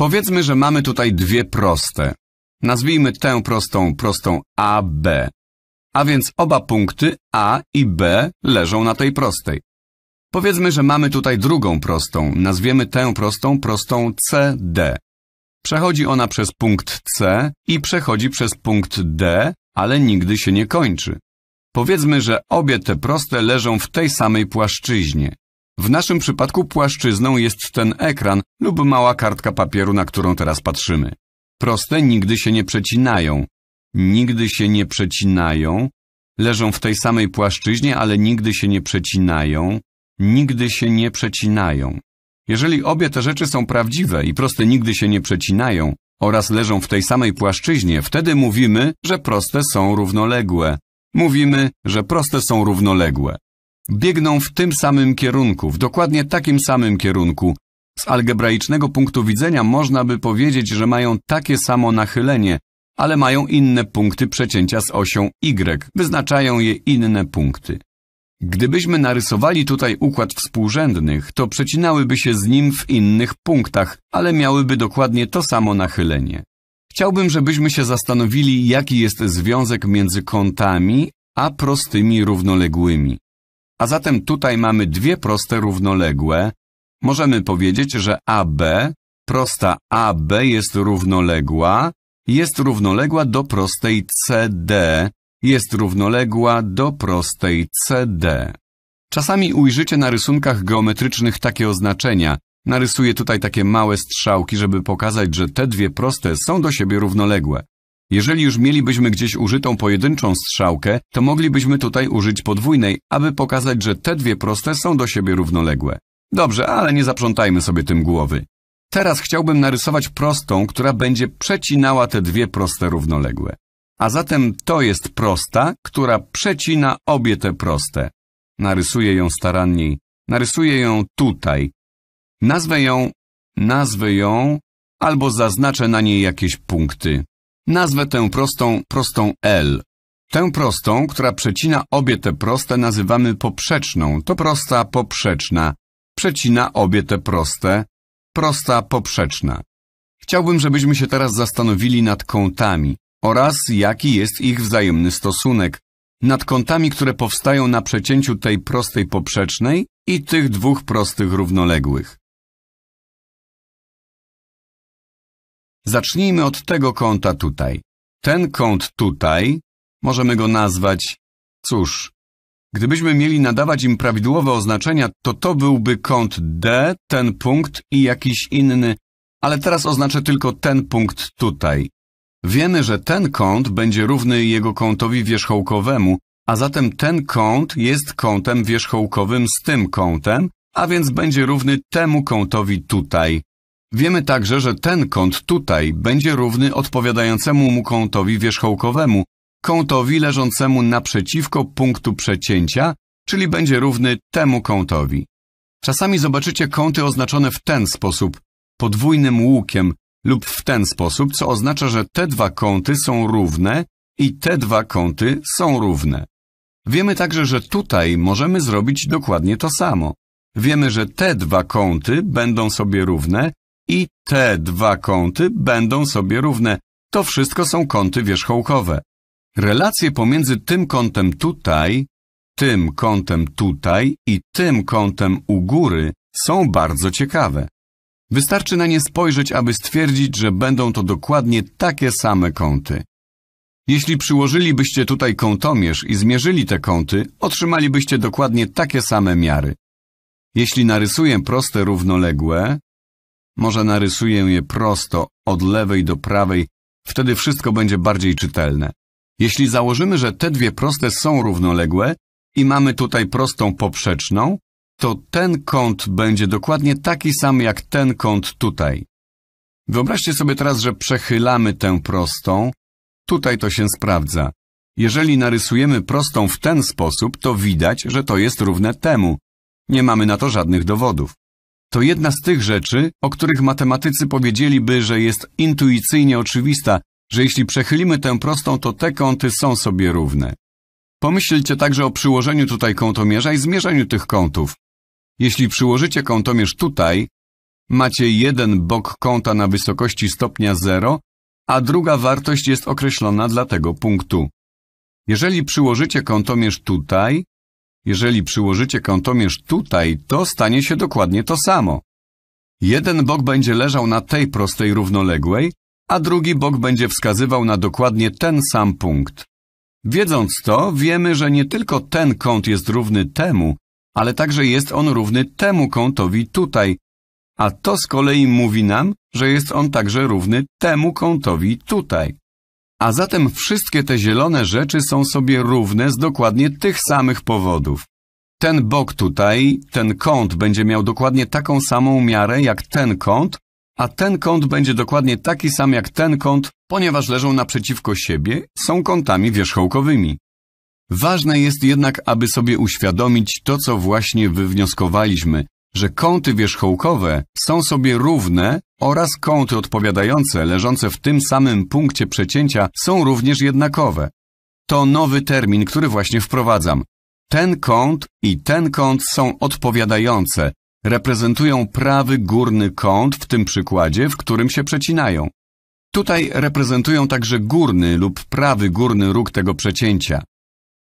Powiedzmy, że mamy tutaj dwie proste. Nazwijmy tę prostą prostą AB. A więc oba punkty A i B leżą na tej prostej. Powiedzmy, że mamy tutaj drugą prostą. Nazwiemy tę prostą prostą CD. Przechodzi ona przez punkt C i przechodzi przez punkt D, ale nigdy się nie kończy. Powiedzmy, że obie te proste leżą w tej samej płaszczyźnie. W naszym przypadku płaszczyzną jest ten ekran lub mała kartka papieru, na którą teraz patrzymy. Proste nigdy się nie przecinają. Nigdy się nie przecinają. Leżą w tej samej płaszczyźnie, ale nigdy się nie przecinają. Nigdy się nie przecinają. Jeżeli obie te rzeczy są prawdziwe i proste nigdy się nie przecinają oraz leżą w tej samej płaszczyźnie, wtedy mówimy, że proste są równoległe. Mówimy, że proste są równoległe biegną w tym samym kierunku, w dokładnie takim samym kierunku. Z algebraicznego punktu widzenia można by powiedzieć, że mają takie samo nachylenie, ale mają inne punkty przecięcia z osią Y, wyznaczają je inne punkty. Gdybyśmy narysowali tutaj układ współrzędnych, to przecinałyby się z nim w innych punktach, ale miałyby dokładnie to samo nachylenie. Chciałbym, żebyśmy się zastanowili, jaki jest związek między kątami a prostymi równoległymi. A zatem tutaj mamy dwie proste równoległe. Możemy powiedzieć, że AB, prosta AB jest równoległa, jest równoległa do prostej CD, jest równoległa do prostej CD. Czasami ujrzycie na rysunkach geometrycznych takie oznaczenia. Narysuję tutaj takie małe strzałki, żeby pokazać, że te dwie proste są do siebie równoległe. Jeżeli już mielibyśmy gdzieś użytą pojedynczą strzałkę, to moglibyśmy tutaj użyć podwójnej, aby pokazać, że te dwie proste są do siebie równoległe. Dobrze, ale nie zaprzątajmy sobie tym głowy. Teraz chciałbym narysować prostą, która będzie przecinała te dwie proste równoległe. A zatem to jest prosta, która przecina obie te proste. Narysuję ją staranniej. Narysuję ją tutaj. Nazwę ją, nazwę ją, albo zaznaczę na niej jakieś punkty. Nazwę tę prostą prostą L. Tę prostą, która przecina obie te proste, nazywamy poprzeczną. To prosta poprzeczna. Przecina obie te proste. Prosta poprzeczna. Chciałbym, żebyśmy się teraz zastanowili nad kątami oraz jaki jest ich wzajemny stosunek, nad kątami, które powstają na przecięciu tej prostej poprzecznej i tych dwóch prostych równoległych. Zacznijmy od tego kąta tutaj. Ten kąt tutaj możemy go nazwać, cóż, gdybyśmy mieli nadawać im prawidłowe oznaczenia, to to byłby kąt D, ten punkt i jakiś inny, ale teraz oznaczę tylko ten punkt tutaj. Wiemy, że ten kąt będzie równy jego kątowi wierzchołkowemu, a zatem ten kąt jest kątem wierzchołkowym z tym kątem, a więc będzie równy temu kątowi tutaj. Wiemy także, że ten kąt tutaj będzie równy odpowiadającemu mu kątowi wierzchołkowemu, kątowi leżącemu naprzeciwko punktu przecięcia, czyli będzie równy temu kątowi. Czasami zobaczycie kąty oznaczone w ten sposób, podwójnym łukiem lub w ten sposób, co oznacza, że te dwa kąty są równe i te dwa kąty są równe. Wiemy także, że tutaj możemy zrobić dokładnie to samo. Wiemy, że te dwa kąty będą sobie równe i te dwa kąty będą sobie równe. To wszystko są kąty wierzchołkowe. Relacje pomiędzy tym kątem tutaj, tym kątem tutaj i tym kątem u góry są bardzo ciekawe. Wystarczy na nie spojrzeć, aby stwierdzić, że będą to dokładnie takie same kąty. Jeśli przyłożylibyście tutaj kątomierz i zmierzyli te kąty, otrzymalibyście dokładnie takie same miary. Jeśli narysuję proste równoległe, może narysuję je prosto, od lewej do prawej, wtedy wszystko będzie bardziej czytelne. Jeśli założymy, że te dwie proste są równoległe i mamy tutaj prostą poprzeczną, to ten kąt będzie dokładnie taki sam jak ten kąt tutaj. Wyobraźcie sobie teraz, że przechylamy tę prostą. Tutaj to się sprawdza. Jeżeli narysujemy prostą w ten sposób, to widać, że to jest równe temu. Nie mamy na to żadnych dowodów. To jedna z tych rzeczy, o których matematycy powiedzieliby, że jest intuicyjnie oczywista, że jeśli przechylimy tę prostą, to te kąty są sobie równe. Pomyślcie także o przyłożeniu tutaj kątomierza i zmierzeniu tych kątów. Jeśli przyłożycie kątomierz tutaj, macie jeden bok kąta na wysokości stopnia 0, a druga wartość jest określona dla tego punktu. Jeżeli przyłożycie kątomierz tutaj, jeżeli przyłożycie kątomierz tutaj, to stanie się dokładnie to samo. Jeden bok będzie leżał na tej prostej równoległej, a drugi bok będzie wskazywał na dokładnie ten sam punkt. Wiedząc to, wiemy, że nie tylko ten kąt jest równy temu, ale także jest on równy temu kątowi tutaj, a to z kolei mówi nam, że jest on także równy temu kątowi tutaj. A zatem wszystkie te zielone rzeczy są sobie równe z dokładnie tych samych powodów. Ten bok tutaj, ten kąt będzie miał dokładnie taką samą miarę jak ten kąt, a ten kąt będzie dokładnie taki sam jak ten kąt, ponieważ leżą naprzeciwko siebie, są kątami wierzchołkowymi. Ważne jest jednak, aby sobie uświadomić to, co właśnie wywnioskowaliśmy, że kąty wierzchołkowe są sobie równe oraz kąty odpowiadające leżące w tym samym punkcie przecięcia są również jednakowe. To nowy termin, który właśnie wprowadzam. Ten kąt i ten kąt są odpowiadające, reprezentują prawy górny kąt w tym przykładzie, w którym się przecinają. Tutaj reprezentują także górny lub prawy górny róg tego przecięcia.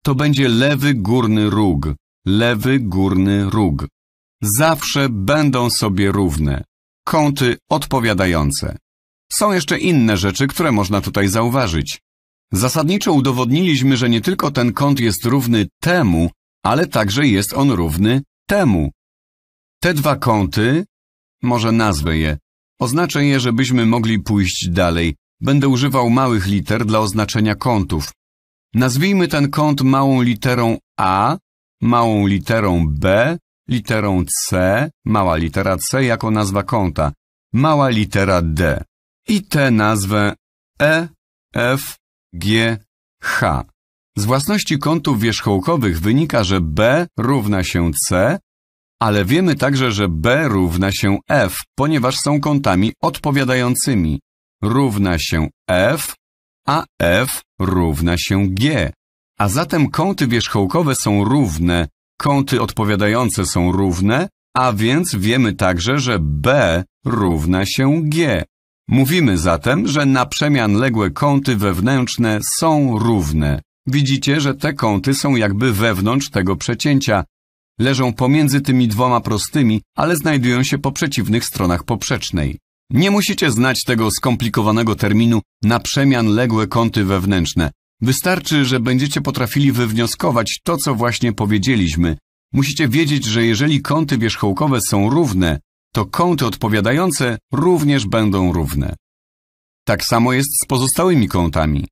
To będzie lewy górny róg, lewy górny róg. Zawsze będą sobie równe kąty odpowiadające. Są jeszcze inne rzeczy, które można tutaj zauważyć. Zasadniczo udowodniliśmy, że nie tylko ten kąt jest równy temu, ale także jest on równy temu. Te dwa kąty, może nazwę je, oznaczę je, żebyśmy mogli pójść dalej. Będę używał małych liter dla oznaczenia kątów. Nazwijmy ten kąt małą literą A, małą literą B literą C, mała litera C jako nazwa kąta, mała litera D i tę nazwę E, F, G, H. Z własności kątów wierzchołkowych wynika, że B równa się C, ale wiemy także, że B równa się F, ponieważ są kątami odpowiadającymi. Równa się F, a F równa się G. A zatem kąty wierzchołkowe są równe Kąty odpowiadające są równe, a więc wiemy także, że B równa się G. Mówimy zatem, że na przemian ległe kąty wewnętrzne są równe. Widzicie, że te kąty są jakby wewnątrz tego przecięcia. Leżą pomiędzy tymi dwoma prostymi, ale znajdują się po przeciwnych stronach poprzecznej. Nie musicie znać tego skomplikowanego terminu na przemian ległe kąty wewnętrzne. Wystarczy, że będziecie potrafili wywnioskować to, co właśnie powiedzieliśmy. Musicie wiedzieć, że jeżeli kąty wierzchołkowe są równe, to kąty odpowiadające również będą równe. Tak samo jest z pozostałymi kątami.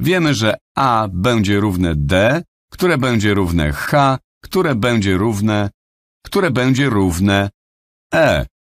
Wiemy, że A będzie równe D, które będzie równe H, które będzie równe, które będzie równe E.